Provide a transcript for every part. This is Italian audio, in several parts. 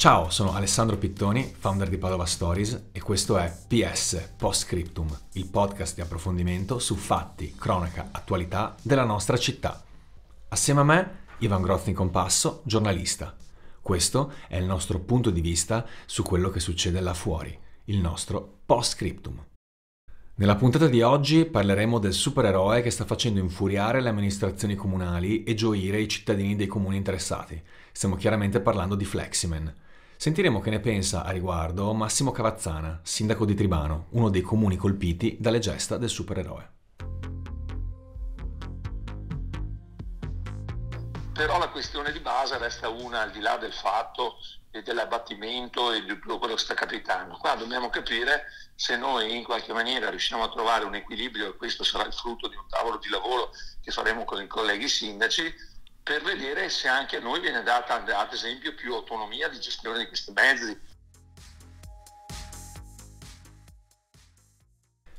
Ciao, sono Alessandro Pittoni, founder di Padova Stories e questo è PS Postscriptum, il podcast di approfondimento su fatti, cronaca, attualità della nostra città. Assieme a me Ivan Grozny Compasso, giornalista. Questo è il nostro punto di vista su quello che succede là fuori, il nostro Postscriptum. Nella puntata di oggi parleremo del supereroe che sta facendo infuriare le amministrazioni comunali e gioire i cittadini dei comuni interessati. Stiamo chiaramente parlando di Fleximen. Sentiremo che ne pensa a riguardo Massimo Cavazzana, sindaco di Tribano, uno dei comuni colpiti dalle gesta del supereroe. Però la questione di base resta una, al di là del fatto e dell'abbattimento e di tutto quello che sta capitando. Qua dobbiamo capire se noi in qualche maniera riusciamo a trovare un equilibrio, e questo sarà il frutto di un tavolo di lavoro che faremo con i colleghi sindaci, per vedere se anche a noi viene data ad esempio più autonomia di gestione di questi mezzi.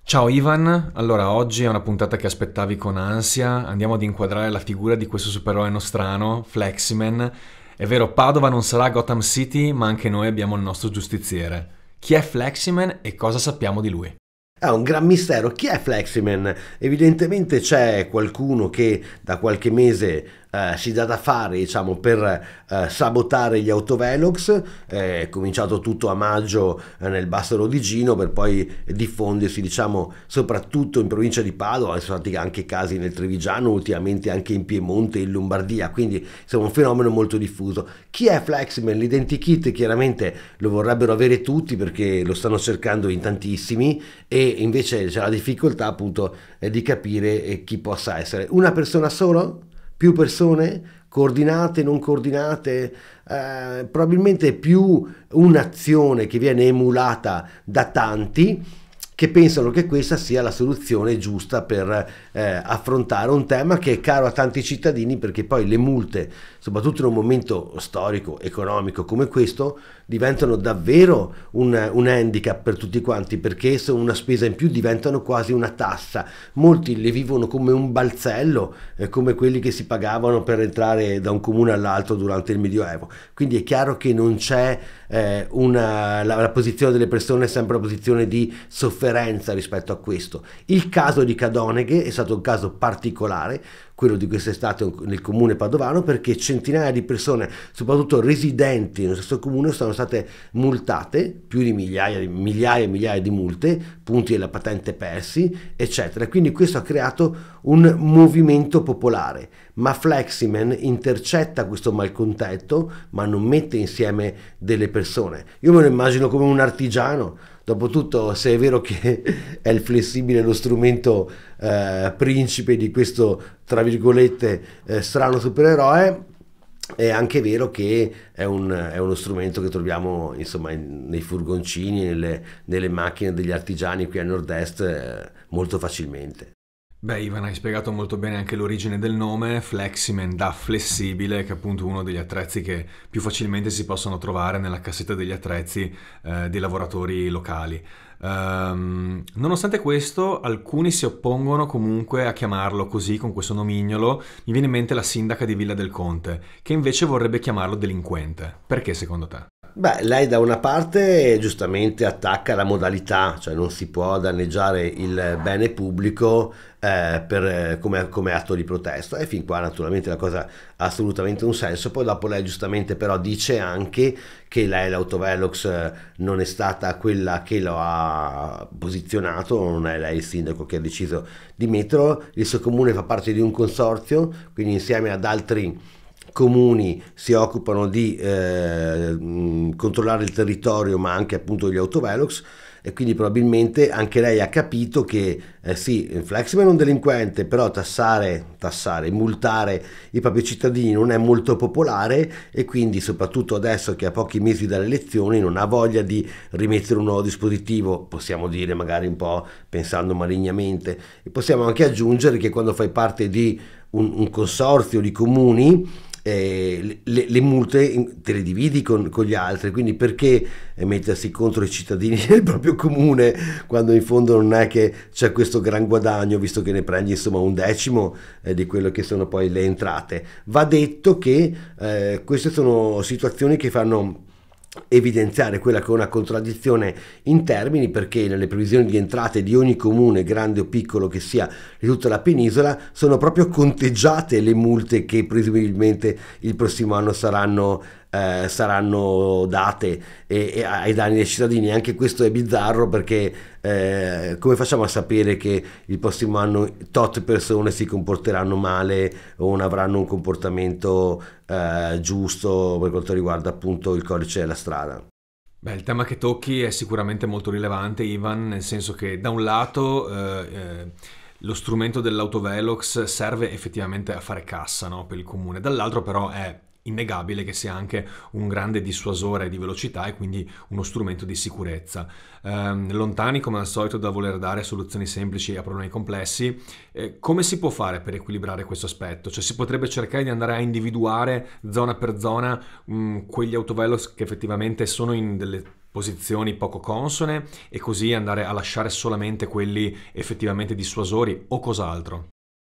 Ciao Ivan, allora oggi è una puntata che aspettavi con ansia, andiamo ad inquadrare la figura di questo supereroe nostrano, Fleximan. È vero, Padova non sarà Gotham City, ma anche noi abbiamo il nostro giustiziere. Chi è Fleximan e cosa sappiamo di lui? È un gran mistero. Chi è Fleximan? Evidentemente c'è qualcuno che da qualche mese eh, si dà da fare diciamo, per eh, sabotare gli autovelox, eh, è cominciato tutto a maggio eh, nel basso Rodigino per poi diffondersi diciamo, soprattutto in provincia di Padova, sono stati anche casi nel Trevigiano, ultimamente anche in Piemonte e in Lombardia, quindi insomma un fenomeno molto diffuso. Chi è Flexman? L'identikit chiaramente lo vorrebbero avere tutti perché lo stanno cercando in tantissimi e invece c'è la difficoltà appunto eh, di capire chi possa essere. Una persona solo? più persone coordinate, non coordinate, eh, probabilmente più un'azione che viene emulata da tanti che pensano che questa sia la soluzione giusta per eh, affrontare un tema che è caro a tanti cittadini perché poi le multe, soprattutto in un momento storico, economico come questo, diventano davvero un, un handicap per tutti quanti perché sono una spesa in più, diventano quasi una tassa. Molti le vivono come un balzello, eh, come quelli che si pagavano per entrare da un comune all'altro durante il Medioevo. Quindi è chiaro che non c'è eh, una, la, la posizione delle persone è sempre la posizione di sofferenza differenza rispetto a questo. Il caso di Cadoneghe è stato un caso particolare, quello di quest'estate nel comune padovano, perché centinaia di persone, soprattutto residenti nello stesso comune, sono state multate, più di migliaia, migliaia e migliaia di multe, punti della patente persi, eccetera. Quindi questo ha creato un movimento popolare, ma Fleximan intercetta questo malcontento, ma non mette insieme delle persone. Io me lo immagino come un artigiano Dopotutto, se è vero che è il flessibile lo strumento eh, principe di questo, tra virgolette, eh, strano supereroe, è anche vero che è, un, è uno strumento che troviamo insomma, in, nei furgoncini, nelle, nelle, macchine degli artigiani qui a nord-est eh, molto facilmente. Beh, Ivan, hai spiegato molto bene anche l'origine del nome, Fleximan da flessibile, che è appunto uno degli attrezzi che più facilmente si possono trovare nella cassetta degli attrezzi eh, dei lavoratori locali. Um, nonostante questo, alcuni si oppongono comunque a chiamarlo così, con questo nomignolo. Mi viene in mente la sindaca di Villa del Conte, che invece vorrebbe chiamarlo delinquente. Perché secondo te? Beh, lei da una parte giustamente attacca la modalità, cioè non si può danneggiare il bene pubblico eh, per, eh, come, come, atto di protesta e fin qua naturalmente la cosa ha assolutamente un senso, poi dopo lei giustamente però dice anche che lei l'autovelox eh, non è stata quella che lo ha posizionato, non è lei il sindaco che ha deciso di metterlo, il suo comune fa parte di un consorzio, quindi insieme ad altri comuni si occupano di eh, controllare il territorio ma anche appunto gli autovelox e quindi probabilmente anche lei ha capito che eh, sì, Flexman è un delinquente, però tassare, tassare, multare i propri cittadini non è molto popolare e quindi soprattutto adesso che a pochi mesi dalle elezioni non ha voglia di rimettere un nuovo dispositivo, possiamo dire magari un po' pensando malignamente e possiamo anche aggiungere che quando fai parte di un, un consorzio di comuni eh, le, le, multe te le dividi con, con, gli altri, quindi perché eh, mettersi contro i cittadini del proprio comune quando in fondo non è che c'è questo gran guadagno, visto che ne prendi insomma un decimo eh, di quello che sono poi le entrate. Va detto che eh, queste sono situazioni che fanno evidenziare quella che è una contraddizione in termini perché nelle previsioni di entrate di ogni comune grande o piccolo che sia di tutta la penisola sono proprio conteggiate le multe che presumibilmente il prossimo anno saranno eh, saranno date e, e ai danni dei cittadini. Anche questo è bizzarro perché eh, come facciamo a sapere che il prossimo anno tot persone si comporteranno male o non avranno un comportamento eh, giusto per quanto riguarda appunto il codice della strada? Beh, il tema che tocchi è sicuramente molto rilevante, Ivan, nel senso che da un lato eh, eh lo strumento dell'autovelox serve effettivamente a fare cassa no, per il comune, dall'altro però è innegabile che sia anche un grande dissuasore di velocità e quindi uno strumento di sicurezza. Ehm, lontani come al solito da voler dare soluzioni semplici a problemi complessi, eh, come si può fare per equilibrare questo aspetto? Cioè si potrebbe cercare di andare a individuare zona per zona mh, mm, quegli autovelox che effettivamente sono in delle posizioni poco consone e così andare a lasciare solamente quelli effettivamente dissuasori o cos'altro?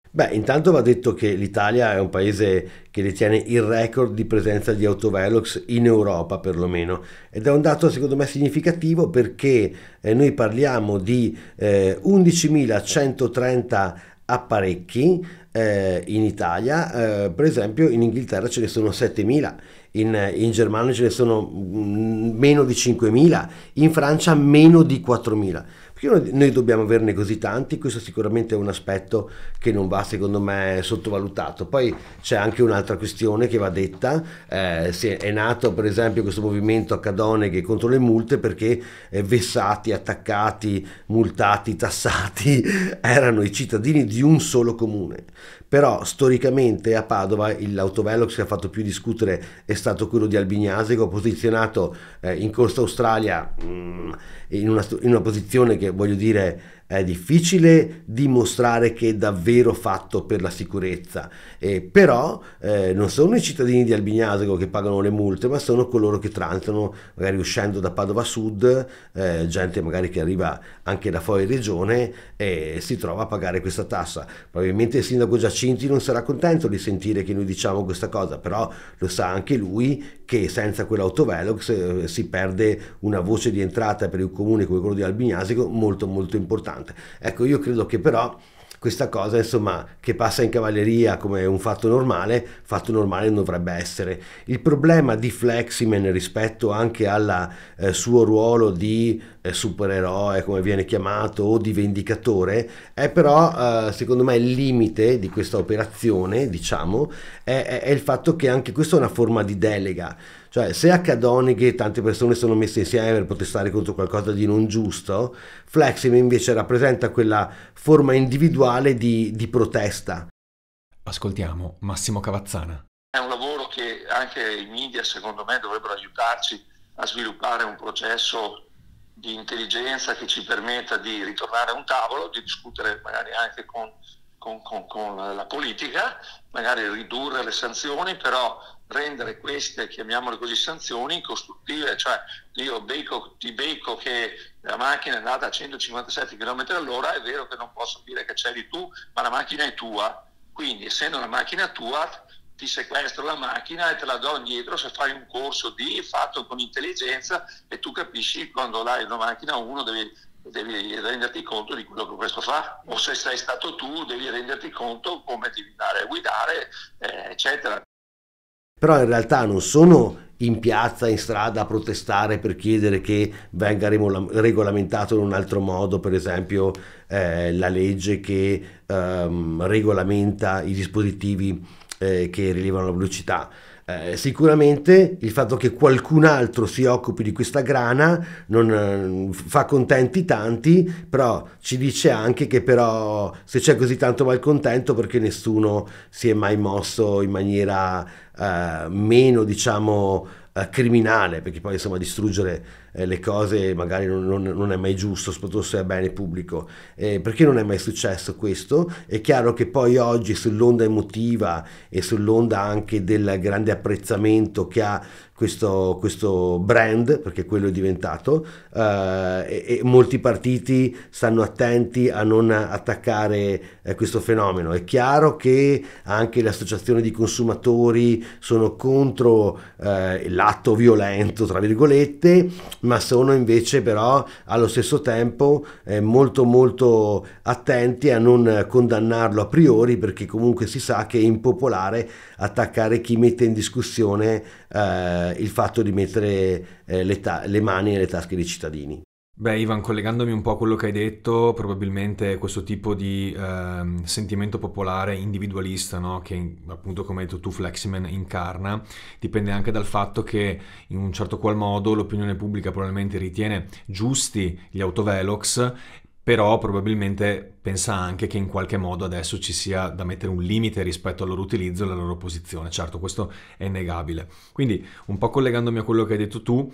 Beh, intanto va detto che l'Italia è un paese che detiene il record di presenza di autovelox in Europa perlomeno ed è un dato secondo me significativo perché eh, noi parliamo di eh, 11.130 apparecchi eh, in Italia, eh, per esempio in Inghilterra ce ne sono 7.000, in, in Germania ce ne sono mm, meno di 5.000, in Francia meno di 4.000. Perché noi dobbiamo averne così tanti, questo sicuramente è un aspetto che non va secondo me sottovalutato. Poi c'è anche un'altra questione che va detta, eh, è nato per esempio questo movimento accadoneghe contro le multe perché eh, vessati, attaccati, multati, tassati erano i cittadini di un solo comune però storicamente a Padova l'autovelox che ha fatto più discutere è stato quello di Albignase che ho posizionato eh, in costa Australia mh, mm, in una, in una posizione che voglio dire è difficile dimostrare che è davvero fatto per la sicurezza, eh, però eh, non sono i cittadini di Albignasego che pagano le multe, ma sono coloro che transitano, magari uscendo da Padova Sud, eh, gente magari che arriva anche da fuori regione e si trova a pagare questa tassa. Probabilmente il sindaco Giacinti non sarà contento di sentire che noi diciamo questa cosa, però lo sa anche lui che senza quell'autovelox eh, si perde una voce di entrata per il comune come quello di Albignasico molto molto importante. Ecco, io credo che però questa cosa insomma che passa in cavalleria come un fatto normale, fatto normale non dovrebbe essere. Il problema di Fleximan rispetto anche al eh, suo ruolo di eh, supereroe, come viene chiamato, o di vendicatore, è però eh, secondo me il limite di questa operazione, diciamo, è, è, è il fatto che anche questa è una forma di delega cioè, se a Cadonighe tante persone sono messe insieme per protestare contro qualcosa di non giusto, Flexim invece rappresenta quella forma individuale di, di protesta. Ascoltiamo Massimo Cavazzana. È un lavoro che anche i media, secondo me, dovrebbero aiutarci a sviluppare un processo di intelligenza che ci permetta di ritornare a un tavolo, di discutere magari anche con con, con, con la politica, magari ridurre le sanzioni, però rendere queste, chiamiamole così, sanzioni costruttive, cioè io becco, ti becco che la macchina è andata a 157 km all'ora, è vero che non posso dire che c'eri tu, ma la macchina è tua, quindi essendo una macchina tua ti sequestro la macchina e te la do indietro se fai un corso di fatto con intelligenza e tu capisci quando l'hai una macchina uno devi devi renderti conto di quello che questo fa, o se sei stato tu devi renderti conto come devi andare a guidare, eh, eccetera. Però in realtà non sono in piazza, in strada a protestare per chiedere che venga regolamentato in un altro modo, per esempio eh, la legge che ehm, regolamenta i dispositivi eh, che rilevano la velocità. Eh, sicuramente il fatto che qualcun altro si occupi di questa grana non, eh, fa contenti tanti, però ci dice anche che però se c'è così tanto malcontento perché nessuno si è mai mosso in maniera eh, meno diciamo eh, criminale, perché poi insomma distruggere eh, le cose magari non, non, non, è mai giusto, soprattutto se è bene pubblico. Eh, perché non è mai successo questo? È chiaro che poi oggi sull'onda emotiva e sull'onda anche del grande apprezzamento che ha questo, questo brand, perché quello è diventato, eh, e, e, molti partiti stanno attenti a non attaccare eh, questo fenomeno. È chiaro che anche le associazioni di consumatori sono contro eh, l'atto violento, tra virgolette, ma sono invece però allo stesso tempo eh, molto molto attenti a non condannarlo a priori perché comunque si sa che è impopolare attaccare chi mette in discussione eh, il fatto di mettere eh, le, le mani nelle tasche dei cittadini. Beh, Ivan, collegandomi un po' a quello che hai detto, probabilmente questo tipo di eh, sentimento popolare individualista, no? che appunto come hai detto tu Fleximan incarna, dipende anche dal fatto che in un certo qual modo l'opinione pubblica probabilmente ritiene giusti gli autovelox, però probabilmente pensa anche che in qualche modo adesso ci sia da mettere un limite rispetto al loro utilizzo e alla loro posizione. Certo, questo è innegabile. Quindi, un po' collegandomi a quello che hai detto tu,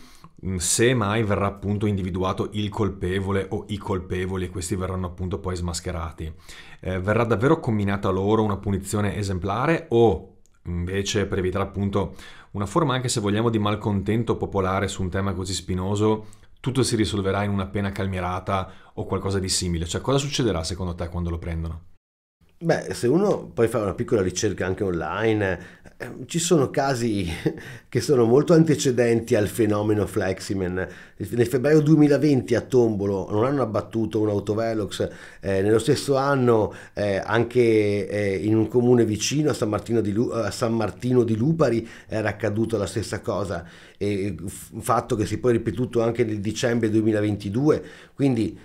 mm, se mai verrà appunto individuato il colpevole o i colpevoli e questi verranno appunto poi smascherati, eh, verrà davvero combinata loro una punizione esemplare o invece per evitare appunto una forma anche se vogliamo di malcontento popolare su un tema così spinoso tutto si risolverà in una pena calmierata o qualcosa di simile? Cioè, cosa succederà secondo te quando lo prendono? Beh, se uno poi fa una piccola ricerca anche online, ehm, ci sono casi che sono molto antecedenti al fenomeno Fleximan. Nel febbraio 2020 a Tombolo non hanno abbattuto un autovelox, eh, nello stesso anno eh, anche eh, in un comune vicino a San Martino di, Lu- San Martino di Lupari era accaduta la stessa cosa, e, f- fatto che si è poi ripetuto anche nel dicembre 2022. Quindi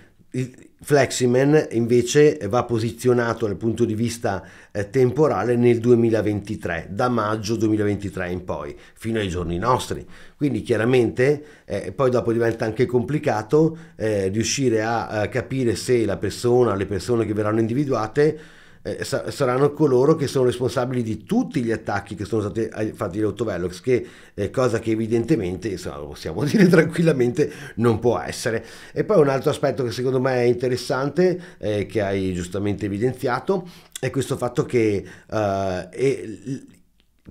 Fleximan invece va posizionato dal punto di vista eh, temporale nel 2023, da maggio 2023 in poi, fino ai giorni nostri. Quindi chiaramente eh, poi dopo diventa anche complicato eh, riuscire a, a capire se la persona, le persone che verranno individuate eh, saranno coloro che sono responsabili di tutti gli attacchi che sono stati eh, fatti autovelox, che, è eh, cosa che evidentemente, insomma, possiamo dire tranquillamente, non può essere. E poi un altro aspetto che secondo me è interessante, eh, che hai giustamente evidenziato, è questo fatto che eh,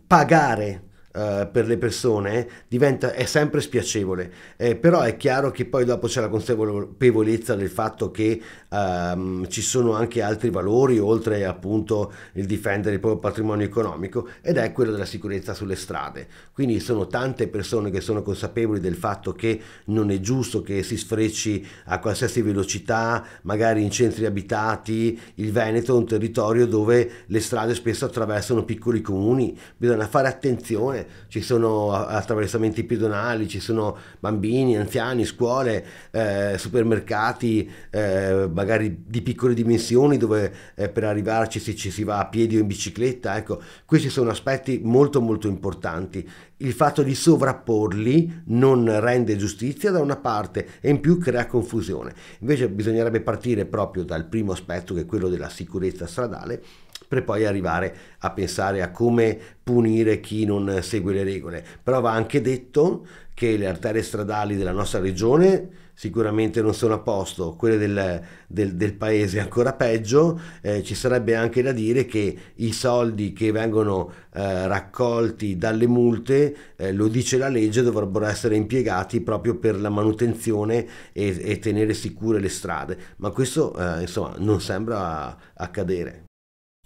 pagare eh, per le persone diventa, è sempre spiacevole, eh, però è chiaro che poi dopo c'è la consapevolezza del fatto che ehm, ci sono anche altri valori oltre appunto il difendere il proprio patrimonio economico ed è quello della sicurezza sulle strade. Quindi sono tante persone che sono consapevoli del fatto che non è giusto che si sfrecci a qualsiasi velocità, magari in centri abitati, il Veneto è un territorio dove le strade spesso attraversano piccoli comuni, bisogna fare attenzione ci sono attraversamenti pedonali, ci sono bambini, anziani, scuole, eh, supermercati, eh, magari di piccole dimensioni dove eh, per arrivarci se ci si va a piedi o in bicicletta, ecco, questi sono aspetti molto molto importanti. Il fatto di sovrapporli non rende giustizia da una parte e in più crea confusione. Invece bisognerebbe partire proprio dal primo aspetto che è quello della sicurezza stradale per poi arrivare a pensare a come punire chi non segue le regole. Però va anche detto che le arterie stradali della nostra regione sicuramente non sono a posto, quelle del, del, del paese ancora peggio, eh, ci sarebbe anche da dire che i soldi che vengono eh, raccolti dalle multe, eh, lo dice la legge, dovrebbero essere impiegati proprio per la manutenzione e, e tenere sicure le strade, ma questo eh, insomma non sembra accadere.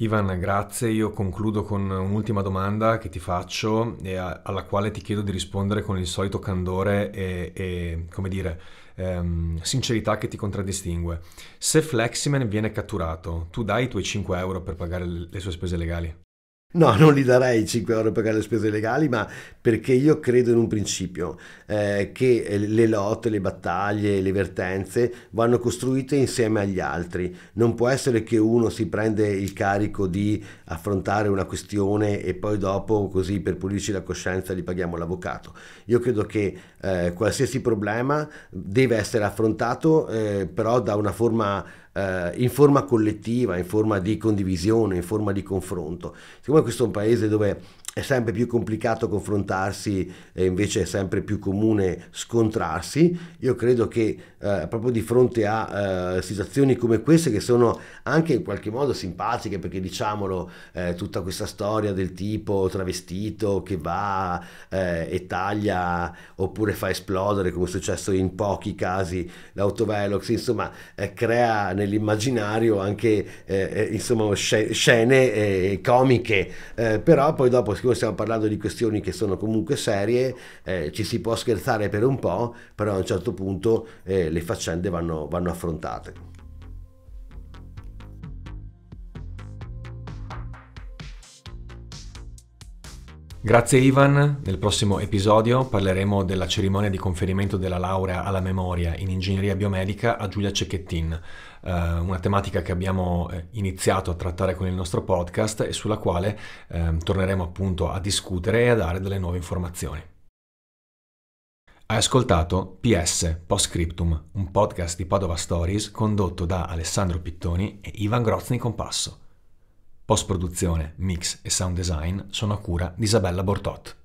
Ivan, grazie. Io concludo con un'ultima domanda che ti faccio e alla quale ti chiedo di rispondere con il solito candore e, e come dire, ehm, sincerità che ti contraddistingue. Se Fleximan viene catturato, tu dai i tuoi 5 euro per pagare le sue spese legali? No, non gli darei 5 euro per le spese legali, ma perché io credo in un principio, eh, che le lotte, le battaglie, le vertenze vanno costruite insieme agli altri. Non può essere che uno si prenda il carico di affrontare una questione e poi dopo, così per pulirci la coscienza, gli paghiamo l'avvocato. Io credo che eh, qualsiasi problema deve essere affrontato eh, però da una forma eh, in forma collettiva, in forma di condivisione, in forma di confronto. Siccome questo è un paese dove è sempre più complicato confrontarsi e invece è sempre più comune scontrarsi. Io credo che eh, proprio di fronte a eh, situazioni come queste che sono anche in qualche modo simpatiche, perché diciamolo, eh, tutta questa storia del tipo travestito che va eh, e taglia oppure fa esplodere, come è successo in pochi casi, l'autovelox, insomma, eh, crea nell'immaginario anche eh, insomma, scene comiche, però poi dopo siccome stiamo parlando di questioni che sono comunque serie, eh, ci si può scherzare per un po', però a un certo punto eh, le faccende vanno, vanno affrontate. Grazie Ivan, nel prossimo episodio parleremo della cerimonia di conferimento della laurea alla memoria in ingegneria biomedica a Giulia Cecchettin, eh, una tematica che abbiamo eh, iniziato a trattare con il nostro podcast e sulla quale ehm, torneremo appunto a discutere e a dare delle nuove informazioni. Hai ascoltato PS Postscriptum, un podcast di Padova Stories condotto da Alessandro Pittoni e Ivan Grozni Compasso. Post-produzione, mix e sound design sono a cura di Isabella Bortot.